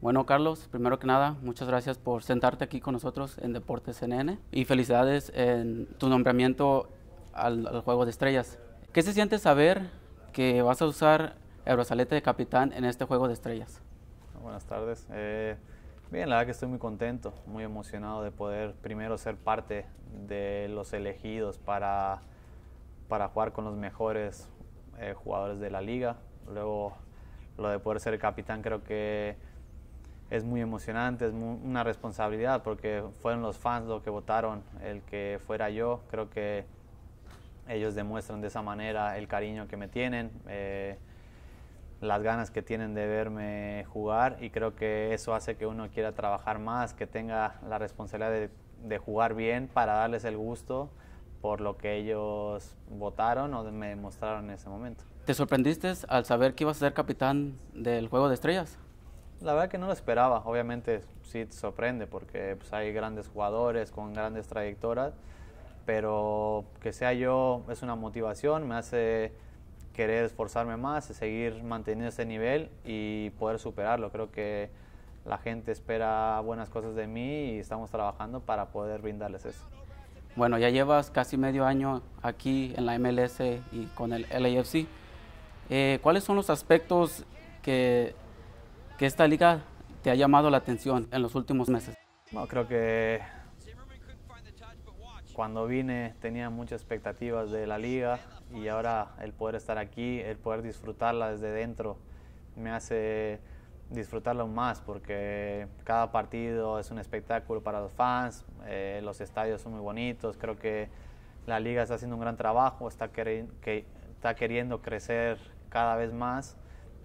Bueno, Carlos, primero que nada, muchas gracias por sentarte aquí con nosotros en Deportes NN y felicidades en tu nombramiento al, Juego de Estrellas. ¿Qué se siente saber que vas a usar el brazalete de capitán en este Juego de Estrellas? Buenas tardes. Eh, bien, la verdad que estoy muy contento, muy emocionado de poder primero ser parte de los elegidos para, para jugar con los mejores eh, jugadores de la liga. Luego, lo de poder ser capitán creo que es muy emocionante, es una responsabilidad porque fueron los fans los que votaron el que fuera yo. Creo que ellos demuestran de esa manera el cariño que me tienen, eh, las ganas que tienen de verme jugar y creo que eso hace que uno quiera trabajar más, que tenga la responsabilidad de, jugar bien para darles el gusto por lo que ellos votaron o me demostraron en ese momento. ¿Te sorprendiste al saber que ibas a ser capitán del Juego de Estrellas? La verdad que no lo esperaba. Obviamente sí te sorprende porque pues, hay grandes jugadores con grandes trayectorias, pero que sea yo es una motivación, me hace querer esforzarme más, seguir manteniendo ese nivel y poder superarlo. Creo que la gente espera buenas cosas de mí y estamos trabajando para poder brindarles eso. Bueno, ya llevas casi medio año aquí en la MLS y con el LAFC. Eh, ¿Cuáles son los aspectos que ¿Qué esta liga te ha llamado la atención en los últimos meses? No, creo que cuando vine tenía muchas expectativas de la liga y ahora el poder estar aquí, el poder disfrutarla desde dentro, me hace disfrutarla aún más porque cada partido es un espectáculo para los fans, eh, los estadios son muy bonitos, creo que la liga está haciendo un gran trabajo, está queriendo crecer cada vez más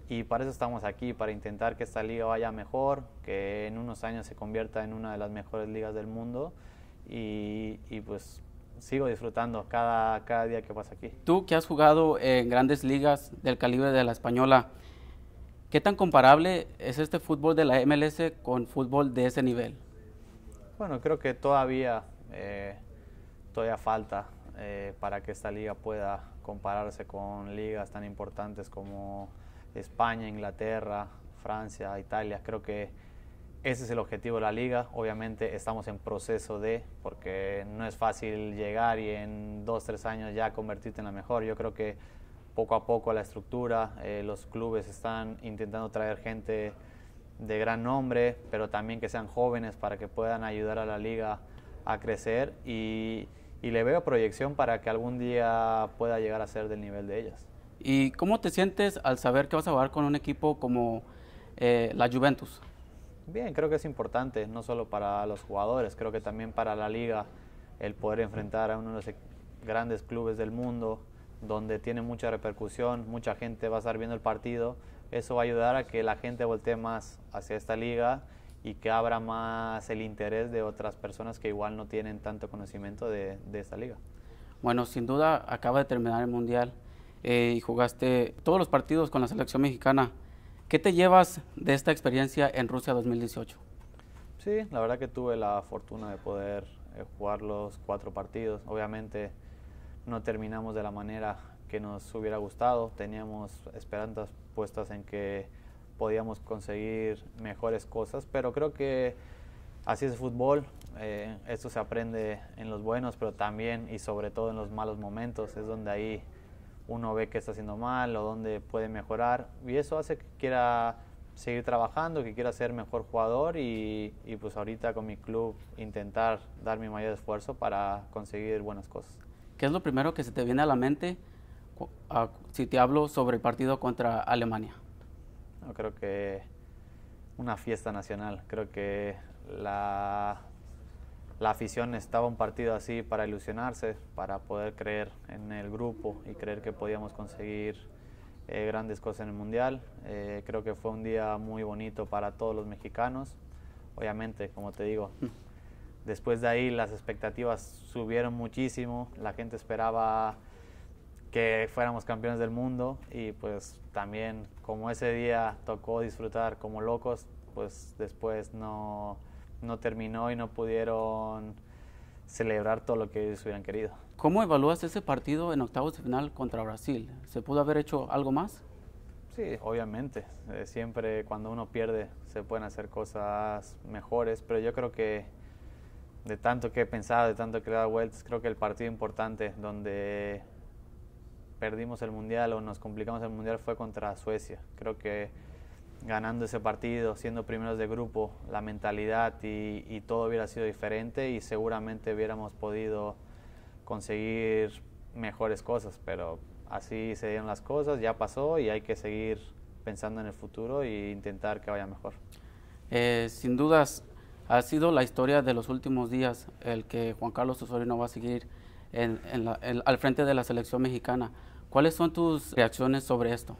y para eso estamos aquí, para intentar que esta liga vaya mejor, que en unos años se convierta en una de las mejores ligas del mundo y, pues sigo disfrutando cada, cada día que pasa aquí. Tú que has jugado en grandes ligas del calibre de la española, ¿qué tan comparable es este fútbol de la MLS con fútbol de ese nivel? Bueno, creo que todavía, eh, todavía falta eh, para que esta liga pueda compararse con ligas tan importantes como España, Inglaterra, Francia, Italia. Creo que ese es el objetivo de la liga. Obviamente estamos en proceso de, porque no es fácil llegar y en dos, tres años ya convertirte en la mejor. Yo creo que poco a poco la estructura, eh, los clubes están intentando traer gente de gran nombre, pero también que sean jóvenes para que puedan ayudar a la liga a crecer y le veo proyección para que algún día pueda llegar a ser del nivel de ellas. ¿Y cómo te sientes al saber que vas a jugar con un equipo como eh, la Juventus? Bien, creo que es importante, no solo para los jugadores, creo que también para la liga, el poder enfrentar a uno de los e-, grandes clubes del mundo, donde tiene mucha repercusión, mucha gente va a estar viendo el partido, eso va a ayudar a que la gente voltee más hacia esta liga y que abra más el interés de otras personas que igual no tienen tanto conocimiento de esta liga. Bueno, sin duda acaba de terminar el Mundial eh, y jugaste todos los partidos con la selección mexicana. ¿Qué te llevas de esta experiencia en Rusia 2018? Sí, la verdad que tuve la fortuna de poder eh, jugar los cuatro partidos. Obviamente no terminamos de la manera que nos hubiera gustado. Teníamos esperanzas puestas en que podíamos conseguir mejores cosas, pero creo que así es el fútbol. Eh, esto se aprende en los buenos, pero también y sobre todo en los malos momentos. Es donde ahí uno ve qué está haciendo mal o dónde puede mejorar. Y eso hace que quiera seguir trabajando, que quiera ser mejor jugador y, pues ahorita con mi club intentar dar mi mayor esfuerzo para conseguir buenas cosas. ¿Qué es lo primero que se te viene a la mente si te hablo sobre el partido contra Alemania? creo que una fiesta nacional, creo que la la afición estaba un partido así para ilusionarse, para poder creer en el grupo y creer que podíamos conseguir eh, grandes cosas en el Mundial. Eh, creo que fue un día muy bonito para todos los mexicanos. Obviamente, como te digo, mm. después de ahí las expectativas subieron muchísimo, la gente esperaba que fuéramos campeones del mundo y pues también como ese día tocó disfrutar como locos, pues después no no terminó y no pudieron celebrar todo lo que ellos hubieran querido. ¿Cómo evalúas ese partido en octavos de final contra Brasil? ¿Se pudo haber hecho algo más? Sí, obviamente. Eh, siempre cuando uno pierde se pueden hacer cosas mejores, pero yo creo que de tanto que he pensado, de tanto que he dado vueltas, creo que el partido importante donde perdimos el Mundial o nos complicamos el Mundial fue contra Suecia. Creo que ganando ese partido, siendo primeros de grupo, la mentalidad y, todo hubiera sido diferente y seguramente hubiéramos podido conseguir mejores cosas, pero así se dieron las cosas, ya pasó y hay que seguir pensando en el futuro e intentar que vaya mejor. Eh, sin dudas, ha sido la historia de los últimos días el que Juan Carlos Osorio no va a seguir al frente de la selección mexicana. ¿Cuáles son tus reacciones sobre esto?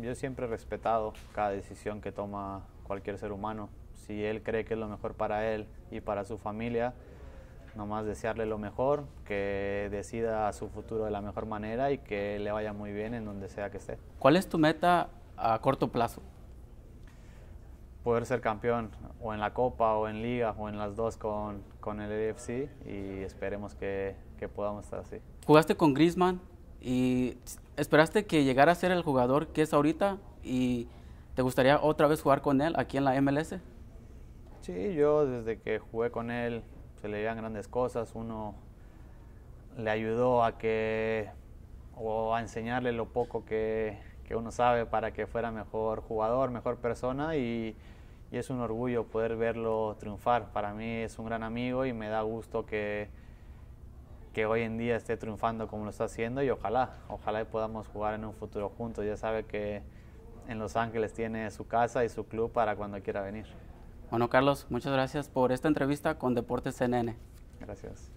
Yo siempre he respetado cada decisión que toma cualquier ser humano. Si él cree que es lo mejor para él y para su familia, nomás desearle lo mejor, que decida su futuro de la mejor manera y que le vaya muy bien en donde sea que esté. ¿Cuál es tu meta a corto plazo? Poder ser campeón o en la Copa o en Liga o en las dos con, con el LFC y esperemos que, que podamos estar así. ¿Jugaste con Griezmann? y esperaste que llegara a ser el jugador que es ahorita y te gustaría otra vez jugar con él aquí en la MLS. Sí, yo desde que jugué con él se le veían grandes cosas. Uno le ayudó a que o a enseñarle lo poco que, uno sabe para que fuera mejor jugador, mejor persona y es un orgullo poder verlo triunfar. Para mí es un gran amigo y me da gusto que, que hoy en día esté triunfando como lo está haciendo y ojalá, ojalá podamos jugar en un futuro juntos. Ya sabe que en Los Ángeles tiene su casa y su club para cuando quiera venir. Bueno, Carlos, muchas gracias por esta entrevista con Deportes CNN. Gracias.